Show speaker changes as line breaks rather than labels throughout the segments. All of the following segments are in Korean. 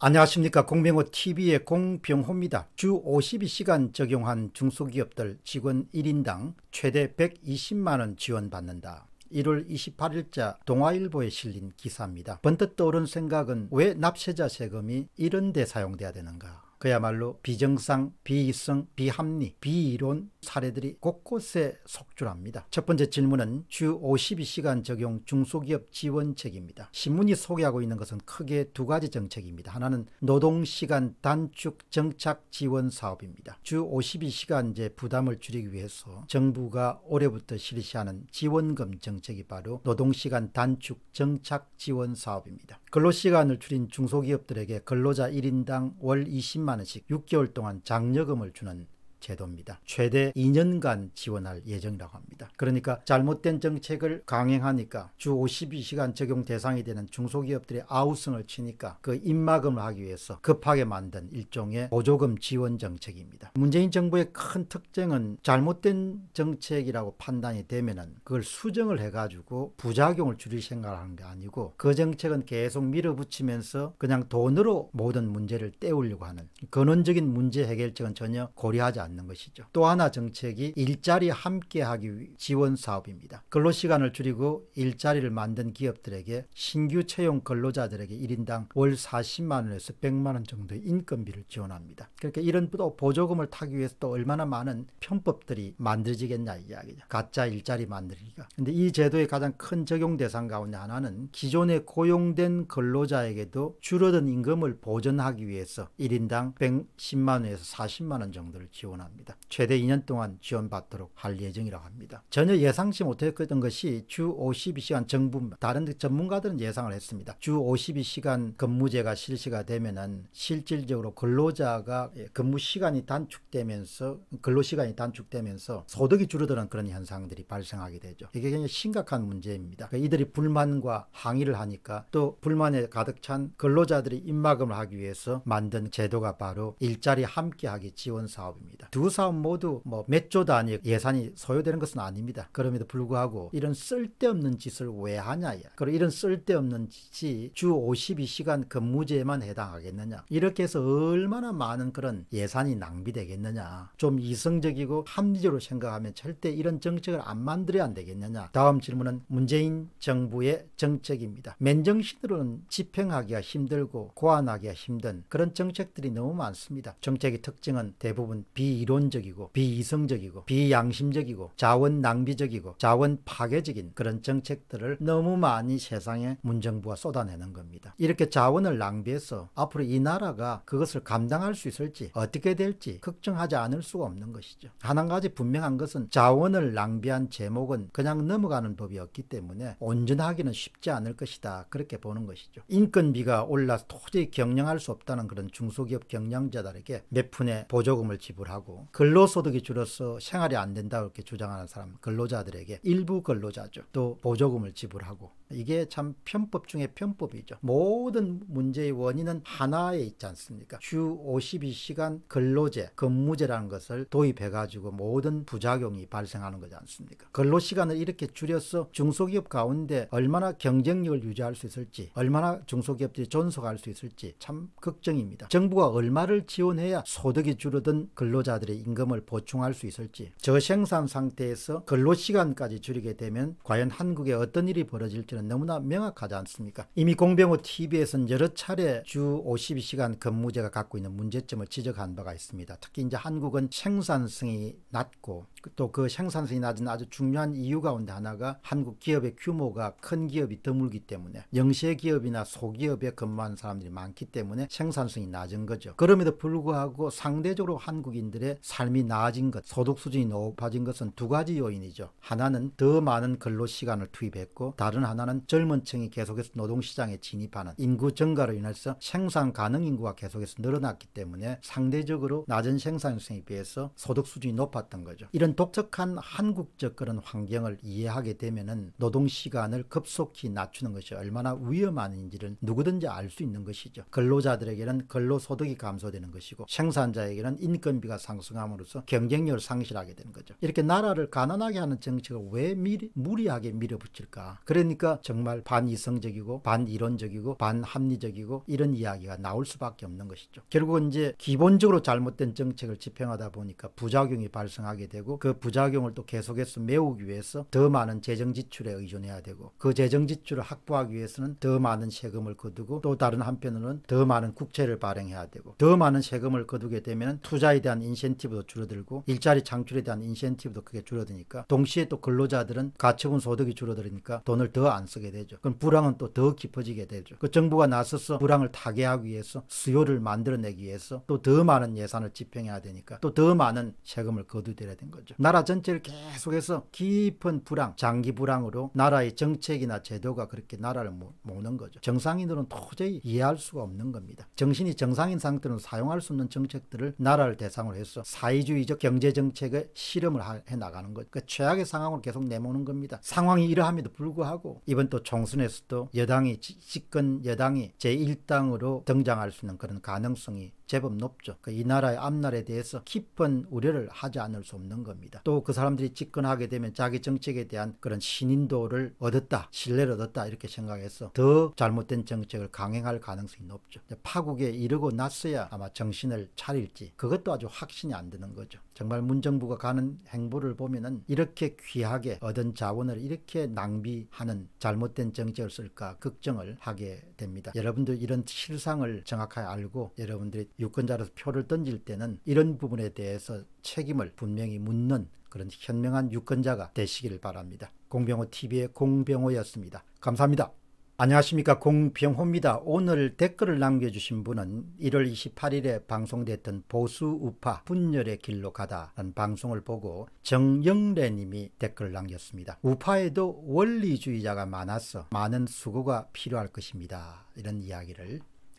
안녕하십니까 공병호 TV의 공병호입니다. 주 52시간 적용한 중소기업들 직원 1인당 최대 120만원 지원받는다. 1월 28일자 동아일보에 실린 기사입니다. 번뜻 떠오른 생각은 왜 납세자 세금이 이런 데 사용돼야 되는가? 그야말로 비정상, 비이성, 비합리, 비이론, 사례들이 곳곳에 속출합니다. 첫 번째 질문은 주 52시간 적용 중소기업 지원책입니다. 신문이 소개하고 있는 것은 크게 두 가지 정책입니다. 하나는 노동시간 단축 정착 지원 사업입니다. 주 52시간제 부담을 줄이기 위해서 정부가 올해부터 실시하는 지원금 정책이 바로 노동시간 단축 정착 지원 사업입니다. 근로시간을 줄인 중소기업들에게 근로자 1인당 월 20만원씩 6개월 동안 장려금을 주는 제도입니다. 최대 2년간 지원할 예정이라고 합니다. 그러니까 잘못된 정책을 강행하니까 주 52시간 적용 대상이 되는 중소기업들의 아우성을 치니까 그 입막음을 하기 위해서 급하게 만든 일종의 보조금 지원 정책입니다. 문재인 정부의 큰 특징은 잘못된 정책이라고 판단이 되면 그걸 수정을 해가지고 부작용을 줄일 생각을 하는 게 아니고 그 정책은 계속 밀어붙이면서 그냥 돈으로 모든 문제를 때우려고 하는 근원적인 문제 해결책은 전혀 고려하지 않습니다. 않는 것이죠. 또 하나 정책이 일자리 함께하기 지원 사업입니다. 근로시간을 줄이고 일자리를 만든 기업들에게 신규 채용 근로자들에게 1인당 월 40만 원에서 100만 원 정도의 인건비를 지원합니다. 그러니까 이런 보조금을 타기 위해서 또 얼마나 많은 편법들이 만들어지겠냐 이야기죠. 가짜 일자리 만들기가. 근데 이 제도의 가장 큰 적용 대상 가운데 하나는 기존에 고용된 근로자에게도 줄어든 임금을 보전하기 위해서 1인당 110만 원에서 40만 원 정도를 지원 지원합니다. 최대 2년 동안 지원받도록 할 예정이라고 합니다. 전혀 예상치 못했던 것이 주 52시간 정부 다른 전문가들은 예상을 했습니다. 주 52시간 근무제가 실시가 되면은 실질적으로 근로자가 예, 근무 시간이 단축되면서 근로 시간이 단축되면서 소득이 줄어드는 그런 현상들이 발생하게 되죠. 이게 굉장히 심각한 문제입니다. 그러니까 이들이 불만과 항의를 하니까 또 불만에 가득 찬 근로자들이 입막음을 하기 위해서 만든 제도가 바로 일자리 함께하기 지원 사업입니다. 두 사업 모두 뭐 몇조 단위 예산이 소요되는 것은 아닙니다. 그럼에도 불구하고 이런 쓸데없는 짓을 왜 하냐 그리고 이런 쓸데없는 짓이 주 52시간 근무제만 에 해당하겠느냐 이렇게 해서 얼마나 많은 그런 예산이 낭비되겠느냐 좀 이성적이고 합리적으로 생각하면 절대 이런 정책을 안 만들어야 안 되겠느냐 다음 질문은 문재인 정부의 정책입니다. 맨정신으로는 집행하기가 힘들고 고안하기가 힘든 그런 정책들이 너무 많습니다. 정책의 특징은 대부분 비 비이론적이고 비이성적이고 비양심적이고 자원 낭비적이고 자원 파괴적인 그런 정책들을 너무 많이 세상에 문정부가 쏟아내는 겁니다. 이렇게 자원을 낭비해서 앞으로 이 나라가 그것을 감당할 수 있을지 어떻게 될지 걱정하지 않을 수가 없는 것이죠. 한 가지 분명한 것은 자원을 낭비한 제목은 그냥 넘어가는 법이 없기 때문에 온전하기는 쉽지 않을 것이다. 그렇게 보는 것이죠. 인건비가 올라 도저히 경영할 수 없다는 그런 중소기업 경영자들에게 몇 푼의 보조금을 지불하고 하고 근로소득이 줄어서 생활이 안 된다 이렇게 주장하는 사람 근로자들에게 일부 근로자죠. 또 보조금을 지불하고 이게 참 편법 중에 편법이죠. 모든 문제의 원인은 하나에 있지 않습니까? 주 52시간 근로제, 근무제라는 것을 도입해 가지고 모든 부작용이 발생하는 거지 않습니까? 근로 시간을 이렇게 줄여서 중소기업 가운데 얼마나 경쟁력을 유지할 수 있을지, 얼마나 중소기업들이 존속할 수 있을지 참 걱정입니다. 정부가 얼마를 지원해야 소득이 줄어든 근로자 근로자들의 임금을 보충할 수 있을지 저생산 상태에서 근로시간까지 줄이게 되면 과연 한국에 어떤 일이 벌어질지는 너무나 명확하지 않습니까? 이미 공병호 TV에서는 여러 차례 주 52시간 근무제가 갖고 있는 문제점을 지적한 바가 있습니다. 특히 이제 한국은 생산성이 낮고 또 그 생산성이 낮은 아주 중요한 이유 가운데 하나가 한국 기업의 규모가 큰 기업이 드물기 때문에 영세 기업이나 소기업에 근무하는 사람들이 많기 때문에 생산성이 낮은 거죠. 그럼에도 불구하고 상대적으로 한국인들의 가운데 삶이 나아진 것, 소득 수준이 높아진 것은 두 가지 요인이죠. 하나는 더 많은 근로 시간을 투입했고 다른 하나는 젊은 층이 계속해서 노동시장에 진입하는 인구 증가로 인해서 생산 가능 인구가 계속해서 늘어났기 때문에 상대적으로 낮은 생산성에 비해서 소득 수준이 높았던 거죠. 이런 독특한 한국적 그런 환경을 이해하게 되면은 노동 시간을 급속히 낮추는 것이 얼마나 위험한지를 누구든지 알 수 있는 것이죠. 근로자들에게는 근로소득이 감소되는 것이고 생산자에게는 인건비가 상승함으로써 경쟁력을 상실하게 되는 거죠. 이렇게 나라를 가난하게 하는 정책을 왜 미리, 무리하게 밀어붙일까? 그러니까 정말 반이성적이고 반이론적이고 반합리적이고 이런 이야기가 나올 수밖에 없는 것이죠. 결국은 이제 기본적으로 잘못된 정책을 집행하다 보니까 부작용이 발생하게 되고 그 부작용을 또 계속해서 메우기 위해서 더 많은 재정 지출에 의존해야 되고 그 재정 지출을 확보하기 위해서는 더 많은 세금을 거두고 또 다른 한편으로는 더 많은 국채를 발행해야 되고 더 많은 세금을 거두게 되면 투자에 대한 인식 인센티브도 줄어들고 일자리 창출에 대한 인센티브도 크게 줄어드니까 동시에 또 근로자들은 가처분 소득이 줄어들으니까 돈을 더 안 쓰게 되죠. 그럼 불황은 또 더 깊어지게 되죠. 그 정부가 나서서 불황을 타개하기 위해서 수요를 만들어내기 위해서 또 더 많은 예산을 집행해야 되니까 또 더 많은 세금을 거두들야된 거죠. 나라 전체를 계속해서 깊은 불황, 장기 불황으로 나라의 정책이나 제도가 그렇게 나라를 모는 거죠. 정상인들은 도저히 이해할 수가 없는 겁니다. 정신이 정상인 상태로 사용할 수 없는 정책들을 나라를 대상으로 해서 해서 사회주의적 경제정책의 실험을 해 나가는 것. 그 최악의 상황으로 계속 내모는 겁니다. 상황이 이러함에도 불구하고 이번 또 총선에서도 여당이 집권 여당이 제1당으로 등장할 수 있는 그런 가능성이 제법 높죠. 그러니까 이 나라의 앞날에 대해서 깊은 우려를 하지 않을 수 없는 겁니다. 또 그 사람들이 집권하게 되면 자기 정책에 대한 그런 신인도를 얻었다, 신뢰를 얻었다 이렇게 생각해서 더 잘못된 정책을 강행할 가능성이 높죠. 파국에 이르고 났어야 아마 정신을 차릴지 그것도 아주 확신이 안 드는 거죠. 정말 문정부가 가는 행보를 보면은 이렇게 귀하게 얻은 자원을 이렇게 낭비하는 잘못된 정책을 쓸까 걱정을 하게 됩니다. 여러분들 이런 실상을 정확하게 알고 여러분들이 유권자로서 표를 던질 때는 이런 부분에 대해서 책임을 분명히 묻는 그런 현명한 유권자가 되시기를 바랍니다. 공병호 TV의 공병호였습니다. 감사합니다. 안녕하십니까 공병호입니다. 오늘 댓글을 남겨주신 분은 1월 28일에 방송됐던 보수 우파 분열의 길로 가다라는 방송을 보고 정영래님이 댓글을 남겼습니다. 우파에도 원리주의자가 많아서 많은 수고가 필요할 것입니다. 이런 이야기를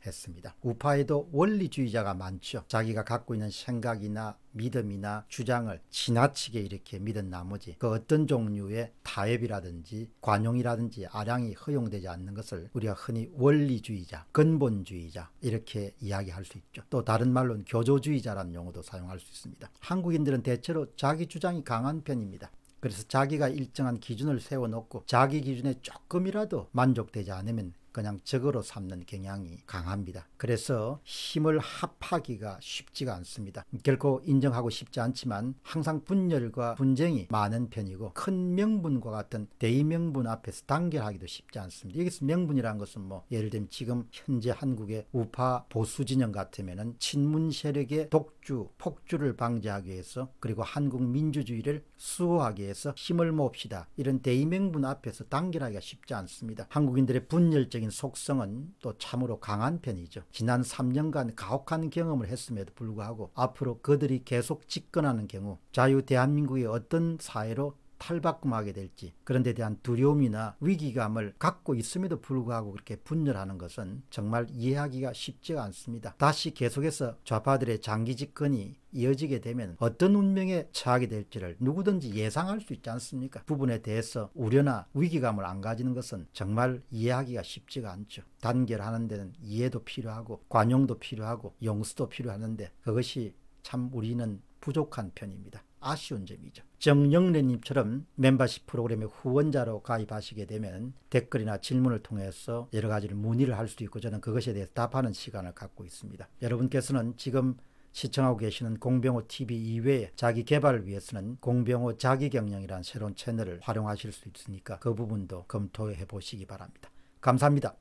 했습니다. 우파에도 원리주의자가 많죠. 자기가 갖고 있는 생각이나 믿음이나 주장을 지나치게 이렇게 믿은 나머지 그 어떤 종류의 타협이라든지 관용이라든지 아량이 허용되지 않는 것을 우리가 흔히 원리주의자, 근본주의자 이렇게 이야기할 수 있죠. 또 다른 말로는 교조주의자라는 용어도 사용할 수 있습니다. 한국인들은 대체로 자기 주장이 강한 편입니다. 그래서 자기가 일정한 기준을 세워놓고 자기 기준에 조금이라도 만족되지 않으면 그냥 적으로 삼는 경향이 강합니다. 그래서 힘을 합하기가 쉽지가 않습니다. 결코 인정하고 싶지 않지만 항상 분열과 분쟁이 많은 편이고 큰 명분과 같은 대의명분 앞에서 단결하기도 쉽지 않습니다. 여기서 명분이라는 것은 뭐 예를 들면 지금 현재 한국의 우파 보수 진영 같으면은 친문 세력의 독주, 폭주를 방지하기 위해서 그리고 한국 민주주의를 수호하기 위해서 힘을 모읍시다 이런 대의명분 앞에서 단결하기가 쉽지 않습니다. 한국인들의 분열적 인간적인 속성은 또 참으로 강한 편이죠. 지난 3년간 가혹한 경험을 했음에도 불구하고 앞으로 그들이 계속 집권하는 경우 자유 대한민국의 어떤 사회로 탈바꿈하게 될지 그런 데 대한 두려움이나 위기감을 갖고 있음에도 불구하고 그렇게 분열하는 것은 정말 이해하기가 쉽지가 않습니다. 다시 계속해서 좌파들의 장기 집권이 이어지게 되면 어떤 운명에 처하게 될지를 누구든지 예상할 수 있지 않습니까? 부분에 대해서 우려나 위기감을 안 가지는 것은 정말 이해하기가 쉽지가 않죠. 단결하는 데는 이해도 필요하고 관용도 필요하고 용서도 필요하는데 그것이 참 우리는 부족한 편입니다. 아쉬운 점이죠. 정영래님처럼 멤버십 프로그램의 후원자로 가입하시게 되면 댓글이나 질문을 통해서 여러 가지를 문의를 할 수도 있고 저는 그것에 대해서 답하는 시간을 갖고 있습니다. 여러분께서는 지금 시청하고 계시는 공병호 TV 이외에 자기 개발을 위해서는 공병호 자기경영이라는 새로운 채널을 활용하실 수 있으니까 그 부분도 검토해 보시기 바랍니다. 감사합니다.